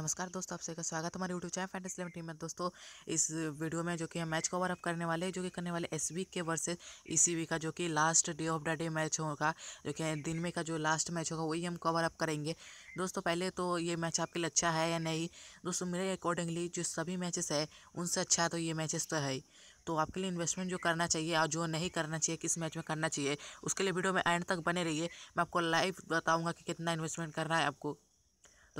नमस्कार दोस्तों आप सबका का स्वागत हमारे YouTube channel fantasy eleven team में दोस्तों इस वीडियो में जो कि हम मैच कवर अप करने वाले हैं जो कि करने वाले एस के वर्सेस ई का जो कि last day of the day match होगा जो कि दिन में का जो लास्ट मैच होगा वही हम कवर अप करेंगे दोस्तों पहले तो ये मैच आपके लिए अच्छा है या नहीं दोस्तों मेरे अकॉर्डिंगली जो सभी मैचेस है उनसे अच्छा तो ये मैचेस तो है तो आपके लिए इन्वेस्टमेंट जो करना चाहिए और जो नहीं करना चाहिए किस मैच में करना चाहिए उसके लिए वीडियो में एंड तक बने रहिए मैं आपको लाइव बताऊँगा कि कितना इन्वेस्टमेंट करना है आपको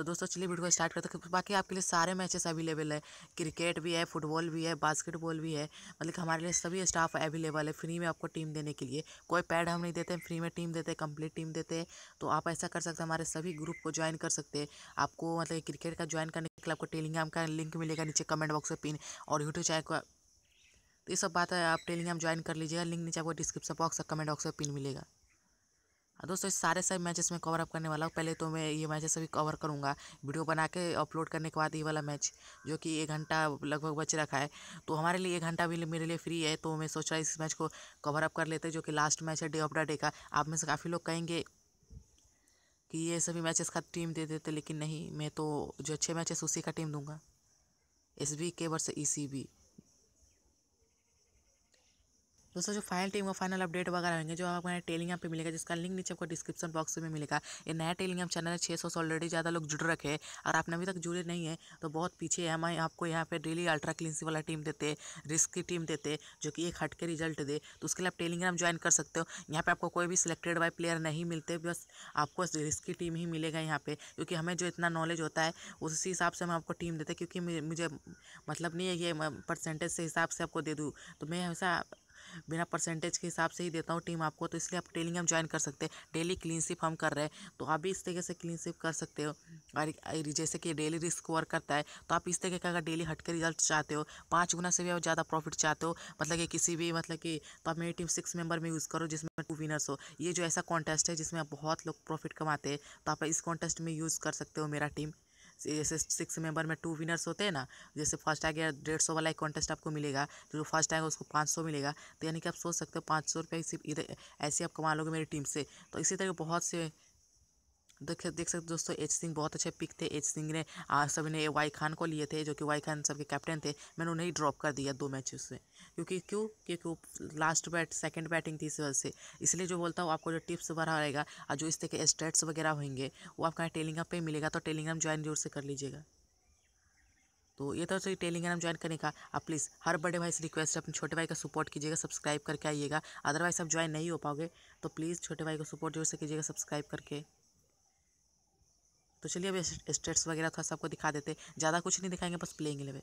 तो दोस्तों चलिए वीडियो को स्टार्ट करते हैं बाकी आपके लिए सारे मैचेस अवेलेबल है क्रिकेट भी है फुटबॉल भी है बास्केटबॉल भी है मतलब कि हमारे लिए सभी स्टाफ अवेलेबल है फ्री में आपको टीम देने के लिए कोई पैड हम नहीं देते फ्री में टीम देते कंप्लीट टीम देते तो आप ऐसा कर सकते हैं हमारे सभी ग्रुप को ज्वाइन कर सकते हैं आपको मतलब क्रिकेट का ज्वाइन करने के लिए आपको टेलीग्राम का लिंक मिलेगा नीचे कमेंट बॉक्स में पिन और यूट्यूब चैनल का तो ये सब बात है आप टेलीग्राम ज्वाइन कर लीजिएगा लिंक नीचे आपको डिस्क्रिप्शन बॉक्स और कमेंट बॉक्स में पिन मिलेगा हाँ, दोस्तों इस सारे सभी मैचेस में कवर अप करने वाला हूँ पहले तो मैं ये मैचेस सभी कवर करूँगा वीडियो बना के अपलोड करने के बाद ये वाला मैच जो कि एक घंटा लगभग बच रखा है तो हमारे लिए एक घंटा भी मेरे लिए फ्री है तो मैं सोच रहा इस मैच को कवर अप कर लेते जो कि लास्ट मैच है डे ऑफ द डे का आप में से काफ़ी लोग कहेंगे कि ये सभी मैचेस का टीम दे देते लेकिन नहीं मैं तो जो अच्छे मैचेस उसी का टीम दूंगा एस बी के वर्ष ई सी बी दोस्तों जो फाइनल टीम का फाइनल अपडेट वगैरह होंगे जो आपको नया यहाँ पे मिलेगा जिसका लिंक नीचे आपको डिस्क्रिप्शन बॉक्स में मिलेगा ये नया हम चैनल है छः सौ से ऑलरेडी ज़्यादा लोग जुड़ रखे हैं अगर आपने अभी तक जुड़े नहीं है तो बहुत पीछे है हमारे आपको यहाँ पे डेली अल्ट्रा क्लिनसी वाला टीम देते रिस्क की टीम देते जो कि एक हट के रिजल्ट दे तो उसके लिए आप टेलीग्राम ज्वाइन कर सकते हो यहाँ पर आपको कोई भी सिलेक्टेड बाई प्लेयर नहीं मिलते बस आपको रिस्क की टीम ही मिलेगा यहाँ पर क्योंकि हमें जो इतना नॉलेज होता है उसी हिसाब से हम आपको टीम देते क्योंकि मुझे मतलब नहीं है कि परसेंटेज से हिसाब से आपको दे दूँ तो मैं हमेशा बिना परसेंटेज के हिसाब से ही देता हूँ टीम आपको तो इसलिए आप डेली हम ज्वाइन कर सकते हैं डेली क्लीनशिप हम कर रहे हैं तो आप भी इस तरीके से क्लीनशिप कर सकते हो और जैसे कि डेली रिस्क वर्क करता है तो आप इस तरीके का अगर डेली हट के रिजल्ट चाहते हो पाँच गुना से भी आप ज़्यादा प्रॉफिट चाहते हो मतलब कि किसी भी मतलब कि तो आप मेरी टीम सिक्स मेंबर में यूज़ करो जिसमें टू विनर्स हो ये जो ऐसा कॉन्टेस्ट है जिसमें आप बहुत लोग प्रॉफिट कमाते हैं तो आप इस कॉन्टेस्ट में यूज़ कर सकते हो मेरा टीम जैसे सिक्स मेंबर में टू विनर्स होते हैं ना जैसे फर्स्ट आ गया डेढ़ सौ वाला एक कॉन्टेस्ट आपको मिलेगा तो जो फर्स्ट आएगा उसको पाँच सौ मिलेगा तो यानी कि आप सोच सकते हो पाँच सौ रुपये सिर्फ इधर ऐसे आप कमा लोगे मेरी टीम से तो इसी तरह बहुत से देख देख सकते दोस्तों एच सिंह बहुत अच्छे पिक थे एच सिंह ने सभी ने वाई खान को लिए थे जो कि वाई खान सबके कैप्टन थे मैंने उन्हें ही ड्रॉप कर दिया दो मैच से क्योंकि क्यों क्योंकि लास्ट बैट सेकंड बैटिंग थी इस वजह से इसलिए जो बोलता हूँ आपको जो टिप्स भरा रहेगा और जो इस तरह के स्टेट्स वगैरह होंगे वो आपका टेलीग्राम पर मिलेगा तो टेलीग्राम ज्वाइन जोर से कर लीजिएगा तो ये तो सही टेलीग्राम ज्वाइन करने का आप प्लीज़ हर बड़े भाई से रिक्वेस्ट है अपने छोटे भाई का सपोर्ट कीजिएगा सब्सक्राइब करके आइएगा अदरवाइज आप ज्वाइन नहीं हो पाओगे तो प्लीज़ छोटे भाई को सपोर्ट जरूर से कीजिएगा सब्सक्राइब करके तो चलिए अब स्टेट्स वगैरह थोड़ा सबको दिखा देते ज़्यादा कुछ नहीं दिखाएंगे बस प्लेइंग इलेवन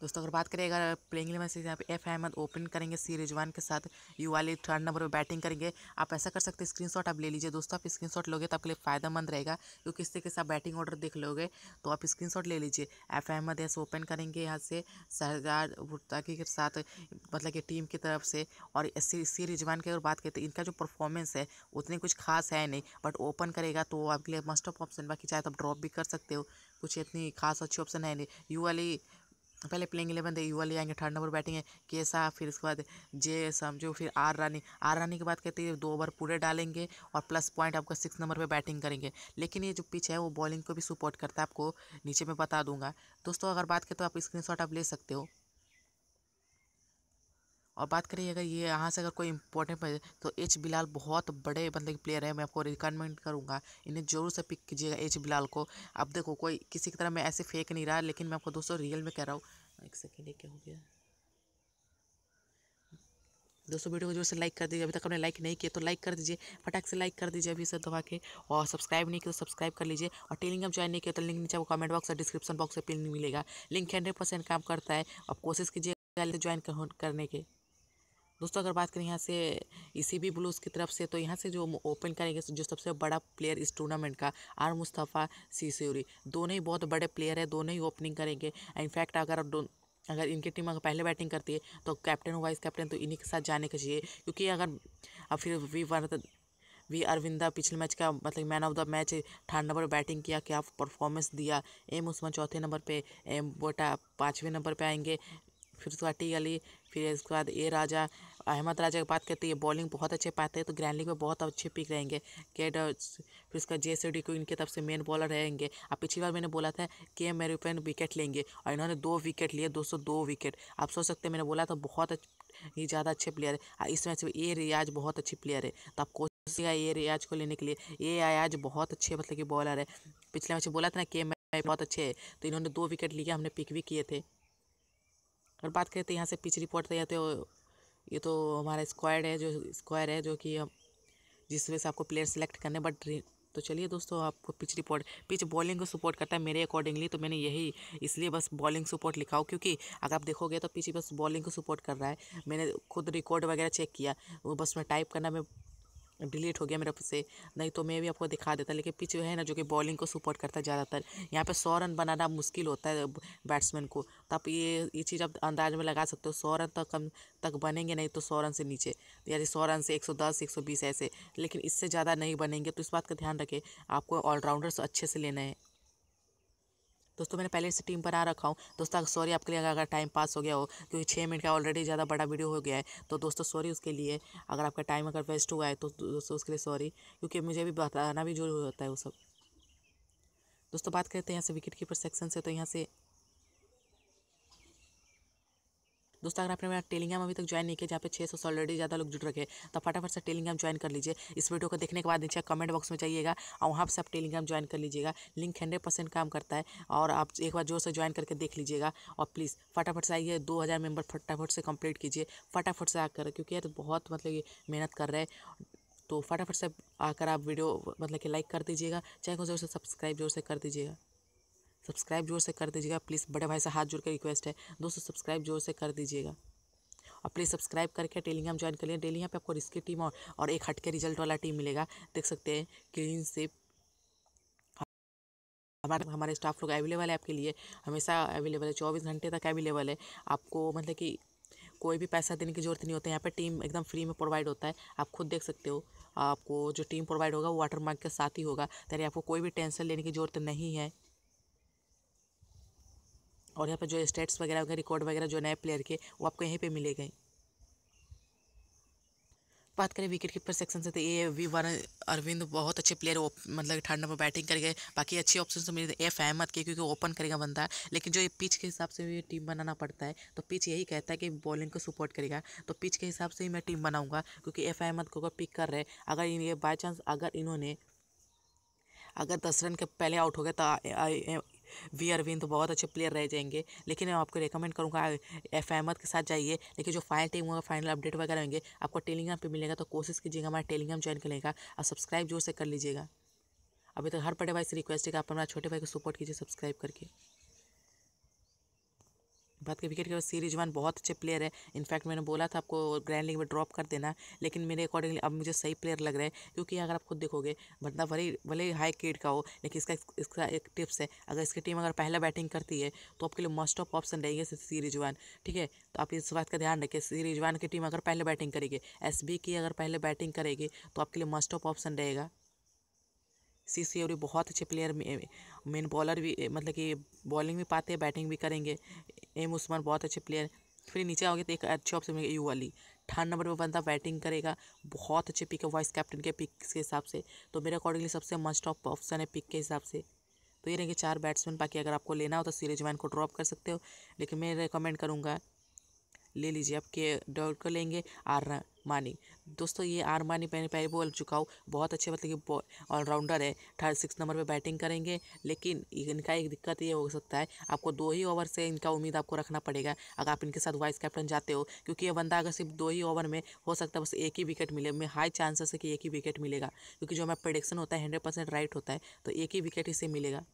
दोस्तों अगर बात करें अगर प्लेइंग इलेवन से यहाँ पे एफ अहमद ओपन करेंगे सी रिजवान के साथ यू वाली थर्ड नंबर पर बैटिंग करेंगे आप ऐसा कर सकते हैं स्क्रीनशॉट आप ले लीजिए दोस्तों आप स्क्रीनशॉट लोगे तो आपके लिए फ़ायदेमंद रहेगा क्योंकि इस तरीके से आप बैटिंग ऑर्डर देख लोगे तो आप स्क्रीनशॉट ले लीजिए एफ अहमद ऐसे ओपन करेंगे यहाँ से सरदार भुर्ताकी के साथ मतलब कि टीम की तरफ से और सी रिजवान की अगर बात करें तो इनका जो परफॉर्मेंस है उतनी कुछ खास है नहीं बट ओपन करेगा तो आपके लिए मस्ट ऑफ ऑप्शन बाकी चाहे तो आप ड्रॉप भी कर सकते हो कुछ इतनी खास अच्छी ऑप्शन है नहीं यू वाली पहले प्लेइंग इलेवन थे युवा ले e आएंगे थर्ड नंबर बैटिंग है केसा फिर उसके बाद जे समझो फिर आर रानी आर रानी की बात करते हैं दो ओवर पूरे डालेंगे और प्लस पॉइंट आपका सिक्स नंबर पर बैटिंग करेंगे लेकिन ये जो पिच है वो बॉलिंग को भी सपोर्ट करता है आपको नीचे में बता दूंगा दोस्तों अगर बात करें तो आप स्क्रीन आप ले सकते हो और बात करिए अगर ये यहाँ से अगर कोई इंपॉर्टेंट तो एच बिलाल बहुत बड़े बंदे के प्लेयर है मैं आपको रिकमेंड करूँगा इन्हें जरूर से पिक कीजिएगा एच बिलाल को अब देखो कोई किसी की तरह मैं ऐसे फेंक नहीं रहा लेकिन मैं आपको दोस्तों रियल में कह रहा हूँ एक सेकेंड क्या हो गया दोस्तों वीडियो को जोर से लाइक कर दीजिए अभी तक आपने लाइक नहीं किया तो लाइक कर दीजिए फटाक से लाइक कर दीजिए अभी से दबा के और सब्सक्राइब नहीं किया तो सब्सक्राइब कर लीजिए और टेलीग्राम ज्वाइन नहीं किया तो लिंक नीचे आपको कमेंट बॉक्स और डिस्क्रिप्शन बॉक्स में पिन मिलेगा लिंक हंड्रेड परसेंट काम करता है आप कोशिश कीजिए ज्वाइन करने के दोस्तों अगर बात करें यहाँ से इसी बी ब्लूज़ की तरफ से तो यहाँ से जो ओपन करेंगे जो सबसे बड़ा प्लेयर इस टूर्नामेंट का आर मुस्तफ़ा सीसीरी दोनों ही बहुत बड़े प्लेयर हैं दोनों ही ओपनिंग करेंगे इनफैक्ट अगर अगर इनकी टीम अगर पहले बैटिंग करती है तो कैप्टन वाइस कैप्टन तो इन्हीं के साथ जाने का चाहिए क्योंकि अगर अब फिर वी वर्त वी अरविंदा पिछले मैच का मतलब man of the match third number पर बैटिंग किया क्या परफॉर्मेंस दिया एम उस्मान चौथे नंबर पे एम बोटा पाँचवें नंबर पे आएंगे फिर उसके बाद टी गली फिर उसके बाद ए राजा अहमद राजा की बात करते हैं बॉलिंग बहुत अच्छे पाते हैं तो ग्रैंड लीग में बहुत अच्छे पिक रहेंगे केड फिर उसका जे सी डी को इनके तरफ से मेन बॉलर रहेंगे अब पिछली बार मैंने बोला था के एम मेरूपेन विकेट लेंगे और इन्होंने दो विकेट लिए दो सौ दो विकेट आप सोच सकते हैं मैंने बोला था बहुत ही ज़्यादा अच्छे प्लेयर है इस मैच में ए रियाज बहुत अच्छी प्लेयर है तो आप कोशिश किया ये रियाज को लेने के लिए ये आयाज बहुत अच्छे मतलब कि बॉलर है पिछले मैच बोला था ना के एम बहुत अच्छे है तो इन्होंने दो विकेट लिए हमने पिक भी किए थे अगर बात करें तो यहाँ से पिच रिपोर्ट तैयार तो ये तो हमारा स्क्वायर है जो स्क्वायर है जो कि हम जिस वजह से आपको प्लेयर सेलेक्ट करने बट तो चलिए दोस्तों आपको पिच रिपोर्ट पिच बॉलिंग को सपोर्ट करता है मेरे अकॉर्डिंगली तो मैंने यही इसलिए बस बॉलिंग सपोर्ट लिखा हो क्योंकि अगर आप देखोगे तो पिच बस बॉलिंग को सपोर्ट कर रहा है मैंने खुद रिकॉर्ड वगैरह चेक किया वो बस मैं टाइप करना मैं डिलीट हो गया मेरे से नहीं तो मैं भी आपको दिखा देता लेकिन पिच है ना जो कि बॉलिंग को सपोर्ट करता है ज़्यादातर यहाँ पे सौ रन बनाना मुश्किल होता है बैट्समैन को तो आप ये ये चीज़ आप अंदाज में लगा सकते हो सौ रन तक कम तक बनेंगे नहीं तो सौ रन से नीचे यानी सौ रन से एक सौ दस एक सौ बीस ऐसे लेकिन इससे ज़्यादा नहीं बनेंगे तो इस बात का ध्यान रखें आपको ऑलराउंडर्स अच्छे से लेना है दोस्तों मैंने पहले से टीम बना रखा हूँ दोस्तों सॉरी आपके लिए अगर टाइम पास हो गया हो क्योंकि छः मिनट का ऑलरेडी ज़्यादा बड़ा वीडियो हो गया है तो दोस्तों सॉरी उसके लिए अगर आपका टाइम अगर वेस्ट हुआ है तो दोस्तों उसके लिए सॉरी क्योंकि मुझे भी बताना भी जरूरी होता है वो सब दोस्तों बात करते हैं यहाँ से विकेट कीपर सेक्शन से तो यहाँ से दोस्तों अगर आपने मेरा टेलीग्राम अभी तक ज्वाइन नहीं किया जहाँ पे छः सौ ऑलरेडी ज़्यादा लोग जुड़ रखे तो फटाफट से टेलीग्राम ज्वाइन कर लीजिए इस वीडियो को देखने के बाद नीचे कमेंट बॉक्स में जाइएगा और वहाँ से आप टेलीग्राम ज्वाइन कर लीजिएगा लिंक हंड्रेड परसेंट काम करता है और आप एक बार जोर से ज्वाइन करके देख लीजिएगा और प्लीज़ फटाफट से आइए दो हज़ार मेम्बर फटाफट से कंप्लीट कीजिए फटाफट से आकर क्योंकि यार बहुत मतलब ये मेहनत कर रहे हैं तो फटाफट से आकर आप वीडियो मतलब कि लाइक कर दीजिएगा चाहे को जोर से सब्सक्राइब जोर से कर दीजिएगा सब्सक्राइब जोर से कर दीजिएगा प्लीज़ बड़े भाई से हाथ जोड़ कर रिक्वेस्ट है दोस्तों सब्सक्राइब जोर से कर दीजिएगा और प्लीज़ सब्सक्राइब करके टेलीग्राम ज्वाइन कर डेली टेलीग्राम पे आपको रिस्की टीम और, और एक हटके रिजल्ट वाला टीम मिलेगा देख सकते हैं क्लीन सेप हमारे हमारे स्टाफ लोग अवेलेबल है आपके लिए हमेशा अवेलेबल है चौबीस घंटे तक अवेलेबल है आपको मतलब कि कोई भी पैसा देने की ज़रूरत नहीं होता है यहाँ पर टीम एकदम फ्री में प्रोवाइड होता है आप खुद देख सकते हो आपको जो टीम प्रोवाइड होगा वो वाटर मार्क के साथ ही होगा यानी आपको कोई भी टेंशन लेने की ज़रूरत नहीं है और यहाँ पर जो स्टेट्स वगैरह वगैरह रिकॉर्ड वगैरह जो नए प्लेयर के वो आपको यहीं पर मिले गए बात करें विकेट कीपर सेक्शन से तो ये वी वन अरविंद बहुत अच्छे प्लेयर मतलब थर्ड नंबर बैटिंग कर गए बाकी अच्छे ऑप्शन तो मिले एफ अहमद के क्योंकि ओपन करेगा बनता है लेकिन जो ये पिच के हिसाब से भी टीम बनाना पड़ता है तो पिच यही कहता है कि बॉलिंग को सपोर्ट करेगा तो पिच के हिसाब से ही मैं टीम बनाऊँगा क्योंकि एफ अहमद को पिक कर रहे अगर ये बाई चांस अगर इन्होंने अगर दस रन के पहले आउट हो गए तो वी अरविंद तो बहुत अच्छे प्लेयर रह जाएंगे लेकिन मैं आपको रिकमेंड करूँगा एफ अहमद के साथ जाइए लेकिन जो फाइनल टीम होगा फाइनल अपडेट वगैरह होंगे आपको टेलीग्राम पर मिलेगा तो कोशिश कीजिएगा हमारा टेलीग्राम ज्वाइन कर लेगा और सब्सक्राइब जोर से कर लीजिएगा अभी तक तो हर बड़े भाई से रिक्वेस्ट है कि आप हमारे छोटे भाई को सपोर्ट कीजिए सब्सक्राइब करके बात के विकेट के सीरीज वन बहुत अच्छे प्लेयर है इनफैक्ट मैंने बोला था आपको ग्रैंड लीग में ड्रॉप कर देना लेकिन मेरे अकॉर्डिंगली अब मुझे सही प्लेयर लग रहा है क्योंकि अगर आप खुद देखोगे बंदा भले भले हाई किड का हो लेकिन इसका इसका एक टिप्स है अगर इसकी टीम अगर पहला बैटिंग करती है तो आपके लिए मस्ट ऑफ ऑप्शन रहेगी सीरीज वन ठीक है तो आप इस बात का ध्यान रखें सीरीज वन की टीम अगर पहले बैटिंग करेगी एस की अगर पहले बैटिंग करेगी तो आपके लिए मस्ट ऑफ ऑप्शन रहेगा सी सी एवरी बहुत अच्छे प्लेयर मेन बॉलर भी मतलब कि बॉलिंग भी पाते हैं बैटिंग भी करेंगे एम उस्मान बहुत अच्छे प्लेयर फिर नीचे आओगे तो एक अच्छी ऑप्शन मिलेगी यू अली अठारह नंबर पर बंदा बैटिंग करेगा बहुत अच्छे पिक है वाइस कैप्टन के पिक के हिसाब से तो मेरे अकॉर्डिंगली सबसे मस्ट ऑफ ऑप्शन है पिक के हिसाब से तो ये रहेंगे चार बैट्समैन बाकी अगर आपको लेना हो तो सीरीज मैन को ड्रॉप कर सकते हो लेकिन मैं रिकमेंड करूँगा ले लीजिए आप के डॉट को लेंगे आर मानी दोस्तों ये आर मानी मैंने पहले बोल चुका हूँ बहुत अच्छे मतलब कि ऑलराउंडर है थर्ड सिक्स नंबर पे बैटिंग करेंगे लेकिन इनका एक दिक्कत ये हो सकता है आपको दो ही ओवर से इनका उम्मीद आपको रखना पड़ेगा अगर आप इनके साथ वाइस कैप्टन जाते हो क्योंकि ये बंदा अगर सिर्फ दो ही ओवर में हो सकता है बस एक ही विकेट मिले में हाई चांसेस है कि एक ही विकेट मिलेगा क्योंकि जो हमारा प्रडिक्शन होता है हंड्रेड राइट होता है तो एक ही विकेट इसे मिलेगा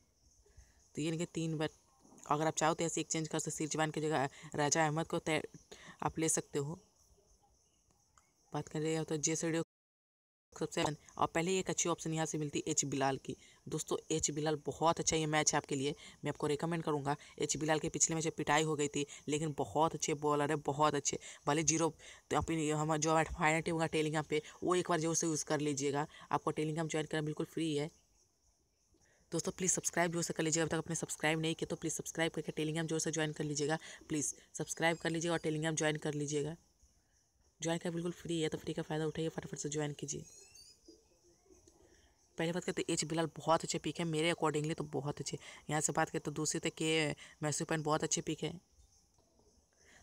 तो ये इनके तीन बार अगर आप चाहो तो ऐसे एक्सचेंज कर सकते सिरजवान की जगह राजा अहमद को आप ले सकते हो बात कर रहे हो तो जे शेड्यूल सबसे और पहले एक अच्छी ऑप्शन यहाँ से मिलती है एच बिलाल की दोस्तों एच बिलाल बहुत अच्छा ये मैच है आपके लिए मैं आपको रिकमेंड करूँगा एच बिलाल के पिछले मैच पिटाई हो गई थी लेकिन बहुत अच्छे बॉलर है बहुत अच्छे भले जीरो तो अपनी हम जो फाइनल टीम होगा टेलीग्राम पे वो एक बार जो से यूज़ कर लीजिएगा आपको टेलीग्राम ज्वाइन करना बिल्कुल फ्री है दोस्तों प्लीज़ सब्सक्राइब जोर से कर लीजिएगा अब तक अपने सब्सक्राइब नहीं किया तो प्लीज़ सब्सक्राइब करके टेलीग्राम जोर से ज्वाइन कर लीजिएगा प्लीज़ सब्सक्राइब कर लीजिएगा और टेलीग्राम ज्वाइन कर लीजिएगा ज्वाइन का बिल्कुल फ्री है तो फ्री का फ़ायदा उठाइए फटाफट से ज्वाइन कीजिए पहले बात करते एच बिलाल बहुत अच्छे पिक है मेरे अकॉर्डिंगली तो बहुत अच्छे यहाँ से बात करते तो दूसरी तक के मैसू पैन बहुत अच्छे पिक है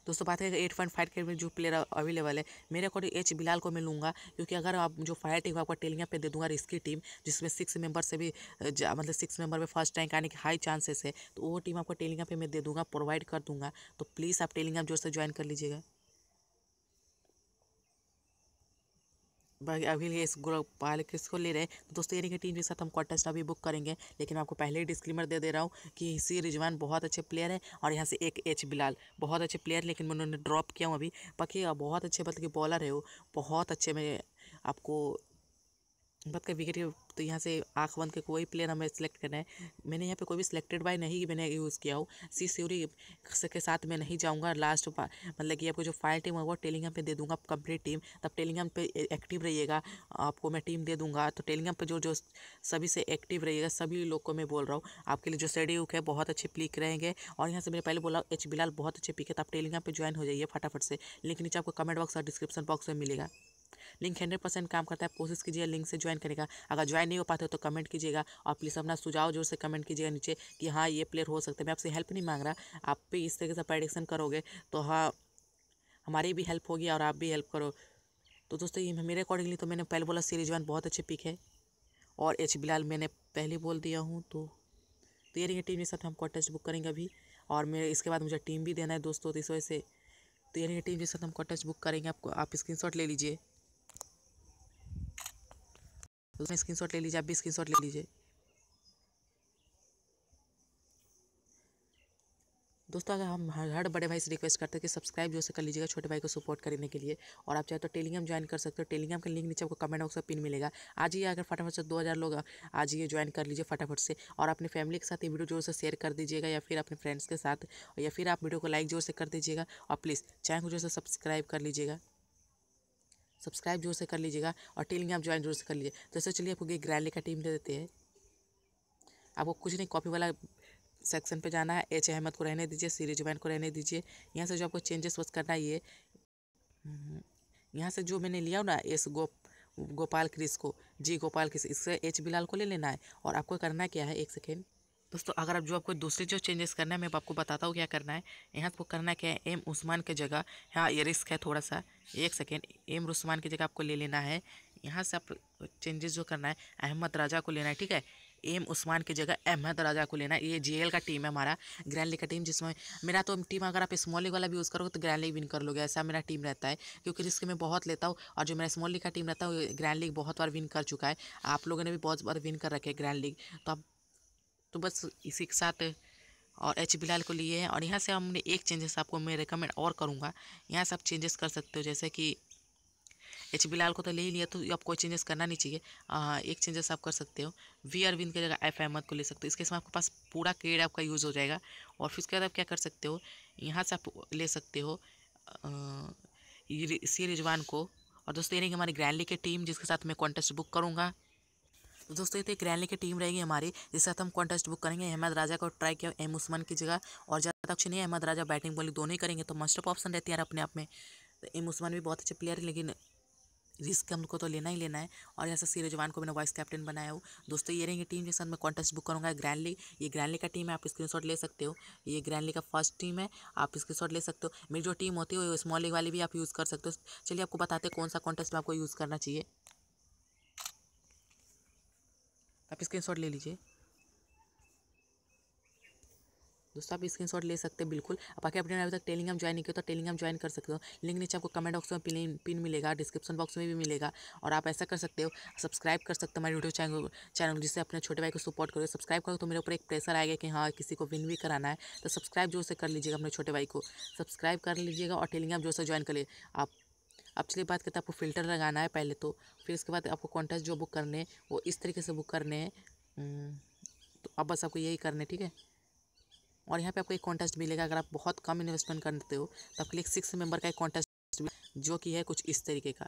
दोस्तों बात करें एट पॉइंट फाइव के में जो प्लेयर अवेलेबल है मेरे अकॉर्डिंग एच बिलाल को मैं लूँगा क्योंकि अगर आप जो फायर टीम आपको टेलिंग पे दे दूंगा रिस्की टीम जिसमें सिक्स मेंबर से भी मतलब सिक्स मेंबर में फर्स्ट रैंक आने के हाई चांसेस है तो वो टीम आपको टेलिंगा पे मैं दे दूंगा प्रोवाइड कर दूंगा तो प्लीज़ आप टेलिंग जोर से ज्वाइन कर लीजिएगा अभी लिए इस ग्रुप पाल किसको ले रहे हैं तो दोस्तों यानी कि टीम के साथ हम कॉन्टेस्ट अभी बुक करेंगे लेकिन आपको पहले ही डिस्क्लेमर दे दे रहा हूँ कि सी रिजवान बहुत अच्छे प्लेयर हैं और यहाँ से एक एच बिलाल बहुत अच्छे प्लेयर लेकिन उन्होंने ड्रॉप किया हूँ अभी बाकी बहुत अच्छे मतलब कि बॉलर है वो बहुत अच्छे में आपको बात कर विकेट तो यहाँ से आँख बंद के कोई प्लेयर हमें सेलेक्ट करना है मैंने यहाँ पे कोई भी सिलेक्टेड बाय नहीं मैंने यूज़ किया हो सी सीरी के साथ मैं नहीं जाऊँगा लास्ट मतलब कि आपको जो फाइनल टीम होगा टेलीग्राम पे दे दूँगा कंप्लीट टीम तब टेलीग्राम पे एक्टिव रहिएगा आपको मैं टीम दे दूँगा तो टेलीग्राम पर जो जो सभी से एक्टिव रहिएगा सभी लोग को मैं बोल रहा हूँ आपके लिए जो सेड्यूक है बहुत अच्छे प्लिक रहेंगे और यहाँ से मैंने पहले बोला एच बिलाल बहुत अच्छे पिक है तो आप टेलिंगम पर ज्वाइन हो जाइए फटाफट से लिंक नीचे आपको कमेंट बॉक्स और डिस्क्रिप्शन बॉक्स में मिलेगा लिंक हंड्रेड परसेंट काम करता है कोशिश कीजिए लिंक से ज्वाइन करेगा अगर ज्वाइन नहीं हो पाते तो कमेंट कीजिएगा और प्लीज़ अपना सुझाव जोर से कमेंट कीजिएगा नीचे कि हाँ ये प्लेयर हो सकता है मैं आपसे हेल्प नहीं मांग रहा आप भी इस तरीके से प्रडिक्शन करोगे तो हाँ हमारी भी हेल्प होगी और आप भी हेल्प करो तो दोस्तों ये मेरे अकॉर्डिंगली तो मैंने पहले बोला सीरीज वन बहुत अच्छी पिक है और एच बिलाल मैंने पहले बोल दिया हूँ तो तो ये रहेंगे टीम के साथ हम कॉटेस्ट बुक करेंगे अभी और मेरे इसके बाद मुझे टीम भी देना है दोस्तों तो इस वजह से तो ये रहेंगे टीम के साथ हम कॉटेस्ट बुक करेंगे आपको आप स्क्रीन ले लीजिए तो उसमें स्क्रीन ले लीजिए आप भी स्क्रीन ले लीजिए दोस्तों अगर हम हर हर बड़े भाई से रिक्वेस्ट करते हैं कि सब्सक्राइब जो से कर लीजिएगा छोटे भाई को सपोर्ट करने के लिए और आप चाहे तो टेलीग्राम ज्वाइन कर सकते हो टेलीग्राम का लिंक नीचे आपको कमेंट बॉक्स में पिन मिलेगा आज ही अगर फटाफट से दो हज़ार लोग आज ही ज्वाइन कर लीजिए फटाफट से और अपने फैमिली के साथ ये वीडियो जोर से शेयर कर दीजिएगा या फिर अपने फ्रेंड्स के साथ या फिर आप वीडियो को लाइक जोर से कर दीजिएगा और प्लीज़ चैनल को जोर से सब्सक्राइब कर लीजिएगा सब्सक्राइब जोर से कर लीजिएगा और टेलीग्राम ज्वाइन जोर से कर लीजिए तो ऐसे चलिए आपको एक ग्रैली का टीम दे देते हैं आपको कुछ नहीं कॉपी वाला सेक्शन पे जाना है एच अहमद को रहने दीजिए सीरी मैन को रहने दीजिए यहाँ से जो आपको चेंजेस बस करना ये यहाँ से जो मैंने लिया ना एस गोप गोपाल क्रिस को जी गोपाल क्रिस इससे एच बिलाल को ले लेना है और आपको करना क्या है एक सेकेंड दोस्तों अगर आप जो आपको दूसरी जो चेंजेस करना है मैं आपको बताता हूँ क्या करना है यहाँ आपको करना क्या है एम उस्मान की जगह यहाँ ये रिस्क है थोड़ा सा एक सेकेंड एम उस्मान की जगह आपको ले लेना है यहाँ से आप चेंजेस जो करना है अहमद राजा को लेना है ठीक है एम उस्मान की जगह अहमद राजा को लेना ये जीएल का टीम है हमारा ग्रैंड लीग का टीम जिसमें मेरा तो टीम अगर आप स्मॉल लीग वाला भी यूज़ करोगे तो ग्रैंड लीग विन कर लोगे ऐसा मेरा टीम रहता है क्योंकि रिस्क मैं बहुत लेता हूँ और जो मेरा स्मॉल लीग का टीम रहता है ग्रैंड लीग बहुत बार विन कर चुका है आप लोगों ने भी बहुत बार विन कर रखे ग्रैंड लीग तो आप तो बस इसी के साथ और एच बिलाल को लिए हैं और यहाँ से हमने एक चेंजेस आपको मैं रिकमेंड और करूँगा यहाँ से आप चेंजेस कर सकते हो जैसे कि एच बिलाल को तो ले ही लिया तो आपको चेंजेस करना नहीं चाहिए एक चेंजेस आप कर सकते हो वी अरविंद की जगह एफ अहमद को ले सकते हो इसके समय आपके पास पूरा क्रेड आपका यूज़ हो जाएगा और फिर उसके बाद आप क्या कर सकते हो यहाँ से आप ले सकते हो सी रिजवान को और दोस्तों ये नहीं हमारी ग्रैंडली की टीम जिसके साथ मैं कॉन्टेस्ट बुक करूँगा तो दोस्तों ये तो एक रैली की टीम रहेगी हमारी जिसके साथ हम कॉन्टेस्ट बुक करेंगे अहमद राजा को ट्राई किया एम उस्मान की जगह और ज़्यादा अच्छी नहीं अहमद राजा बैटिंग बॉलिंग दोनों ही करेंगे तो मस्ट ऑप्शन रहती है यार अपने आप में तो एम उस्मान भी बहुत अच्छे प्लेयर है लेकिन रिस्क हमको तो लेना ही लेना है और यहाँ से सीरज जवान को मैंने वाइस कैप्टन बनाया हूँ दोस्तों ये रहेंगे टीम के साथ मैं कॉन्टेस्ट बुक करूँगा ग्रैंडली ये ग्रैंडली का टीम है आप स्क्रीनशॉट ले सकते हो ये ग्रैंडली का फर्स्ट टीम है आप स्क्रीनशॉट ले सकते हो मेरी जो टीम होती है वो स्मॉल लीग वाली भी आप यूज़ कर सकते हो चलिए आपको बताते हैं कौन सा कॉन्टेस्ट में आपको यूज़ करना चाहिए आप स्क्रीनशॉट ले लीजिए दोस्तों आप स्क्रीनशॉट ले सकते हैं बिल्कुल आप आगे अपने अभी तक टेलीग्राम ज्वाइन नहीं किया तो टेलीग्राम ज्वाइन कर सकते हो लिंक नीचे आपको कमेंट बॉक्स में पिन पिन मिलेगा डिस्क्रिप्शन बॉक्स में भी मिलेगा और आप ऐसा कर सकते हो सब्सक्राइब कर सकते हो हमारे यूट्यूब चैनल चैनल जिससे अपने छोटे भाई को सपोर्ट करोगे सब्सक्राइब करो तो मेरे ऊपर एक प्रेशर आएगा कि हाँ किसी को विन भी कराना है तो सब्सक्राइब जोर से कर लीजिएगा अपने छोटे भाई को सब्सक्राइब कर लीजिएगा और टेलीग्राम जोर से ज्वाइन कर लीजिए आप अब चलिए बात करते हैं आपको फ़िल्टर लगाना है पहले तो फिर उसके बाद आपको कॉन्टेस्ट जो बुक करने हैं वो इस तरीके से बुक करने हैं हम्म, तो अब बस आपको यही करने ठीक है और यहाँ पे आपको एक कॉन्टेस्ट मिलेगा अगर आप बहुत कम इन्वेस्टमेंट करते हो तो आपके लिए सिक्स मेंबर का एक कॉन्टेस्ट जो कि है कुछ इस तरीके का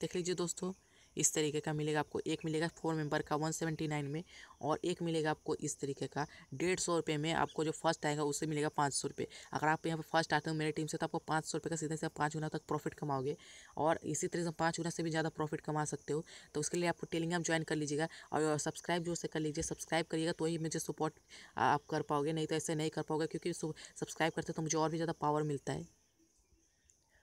देख लीजिए दोस्तों इस तरीके का मिलेगा आपको एक मिलेगा फोर मेंबर का वन सेवेंटी नाइन में और एक मिलेगा आपको इस तरीके का डेढ़ सौ रुपये में आपको जो फर्स्ट आएगा उससे मिलेगा पाँच सौ रुपये अगर आप यहाँ पर फर्स्ट आते हो मेरे टीम से तो आपको पाँच सौ रुपये का सीधे से पाँच गुना तक प्रॉफिट कमाओगे और इसी तरह से पाँच गुना से भी ज़्यादा प्रॉफिट कमा सकते हो तो उसके लिए आपको टेलीग्राम ज्वाइन कर लीजिएगा और सब्सक्राइब जो से कर लीजिए सब्सक्राइब करिएगा तो ही मुझे सपोर्ट आप कर पाओगे नहीं तो ऐसे नहीं कर पाओगे क्योंकि सब्सक्राइब करते तो मुझे और भी ज़्यादा पावर मिलता है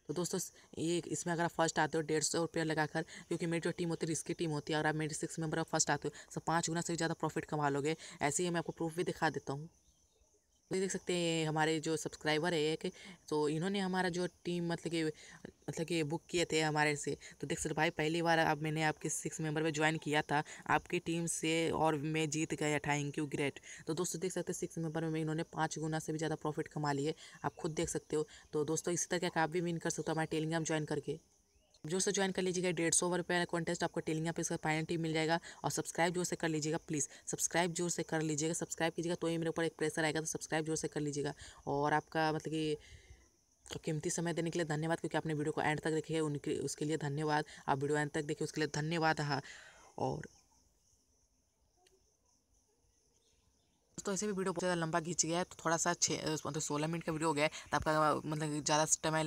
तो दोस्तों ये इसमें अगर आप फर्स्ट आते हो डेढ़ सौ रुपया लगाकर क्योंकि मेरी जो टीम होती है रिस्की टीम होती है और आप मेरी सिक्स मेंबर ऑफ फर्स्ट आते हो सब पाँच गुना से ज़्यादा प्रॉफिट कमा लोगे ऐसे ही मैं आपको प्रूफ भी दिखा देता हूँ देख सकते हैं हमारे जो सब्सक्राइबर है एक तो इन्होंने हमारा जो टीम मतलब कि मतलब कि बुक किए थे हमारे से तो देख सकते भाई पहली बार अब मैंने आपके सिक्स मेंबर में ज्वाइन किया था आपकी टीम से और मैं जीत गया थैंक यू ग्रेट तो दोस्तों देख सकते हैं सिक्स मेंबर में इन्होंने पाँच गुना से भी ज़्यादा प्रॉफिट कमा लिए आप खुद देख सकते हो तो दोस्तों इसी तरह का आप भी विन कर सकते हो हमारे टेलीग्राम ज्वाइन करके जो से ज्वाइन कर लीजिएगा डेढ़ सौ रुपये वाला कॉन्टेस्ट आपको टेलिंग पे इसका फाइनल मिल जाएगा और सब्सक्राइब जोर से कर लीजिएगा प्लीज़ सब्सक्राइब जोर से कर लीजिएगा सब्सक्राइब कीजिएगा तो ही मेरे ऊपर एक प्रेशर आएगा तो सब्सक्राइब जोर से कर लीजिएगा और आपका मतलब कि तो कीमती समय देने के लिए धन्यवाद क्योंकि आपने वीडियो को एंड तक देखी है उनके उसके लिए धन्यवाद आप वीडियो एंड तक देखिए उसके लिए धन्यवाद हाँ और तो ऐसे भी वीडियो बहुत ज़्यादा लंबा खींच गया है तो थोड़ा सा छः मतलब सोलह मिनट का वीडियो हो गया है तो आपका मतलब ज़्यादा समय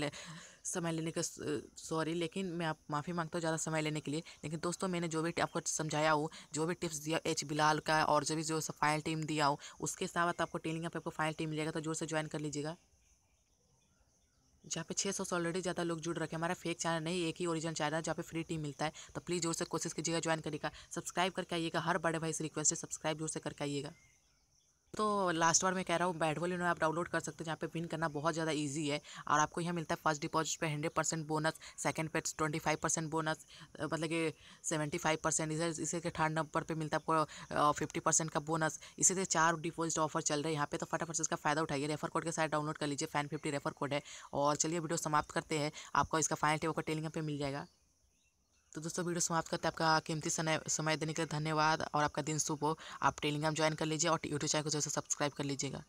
समय लेने का सॉरी लेकिन मैं आप माफ़ी मांगता हूँ ज़्यादा समय लेने के लिए लेकिन दोस्तों मैंने जो भी आपको समझाया हो जो भी टिप्स दिया एच बिलाल का और जो भी जो फाइल टीम दिया हो उसके साथ आपको ट्रेनिंग आप आपको फाइल टीम मिलेगा तो जोर से ज्वाइन कर लीजिएगा जहाँ पे छः सौ से ऑलरेडी ज़्यादा लोग जुड़ रखे हैं हमारा फेक चैनल नहीं एक ही ओरिजिनल चैनल है जहाँ पे फ्री टीम मिलता है तो प्लीज़ जोर से कोशिश कीजिएगा ज्वाइन करने का सब्सक्राइब करके आइएगा हर बड़े भाई से रिक्वेस्ट है सब्सक्राइब जोर से करके आइएगा तो लास्ट बार मैं कह रहा हूँ बैट बॉल इन्होंने आप डाउनलोड कर सकते हैं जहाँ पे विन करना बहुत ज़्यादा ईजी है और आपको यहाँ मिलता है फर्स्ट डिपॉजिट पे हंड्रेड परसेंट बोनस सेकंड पे ट्वेंटी फाइव परसेंट बोनस मतलब कि सेवेंटी फाइव परसेंट इधर इसे के थर्ड नंबर पर मिलता है आपको फिफ्टी परसेंट का बोनस इसी से चार डिपॉजिट ऑफर चल रहे हैं यहाँ पे तो फटाफट से इसका फ़ायदा उठाइए रेफर कोड के साथ डाउनलोड कर लीजिए फैन फिफ्टी रेफर कोड है और चलिए वीडियो समाप्त करते हैं आपको इसका फाइनल टेबल का टेलिंग पे मिल जाएगा तो दोस्तों वीडियो समाप्त करते हैं आपका कीमती समय समय देने के लिए धन्यवाद और आपका दिन शुभ हो आप टेलीग्राम ज्वाइन कर लीजिए और यूट्यूब चैनल को जैसे सब्सक्राइब कर लीजिएगा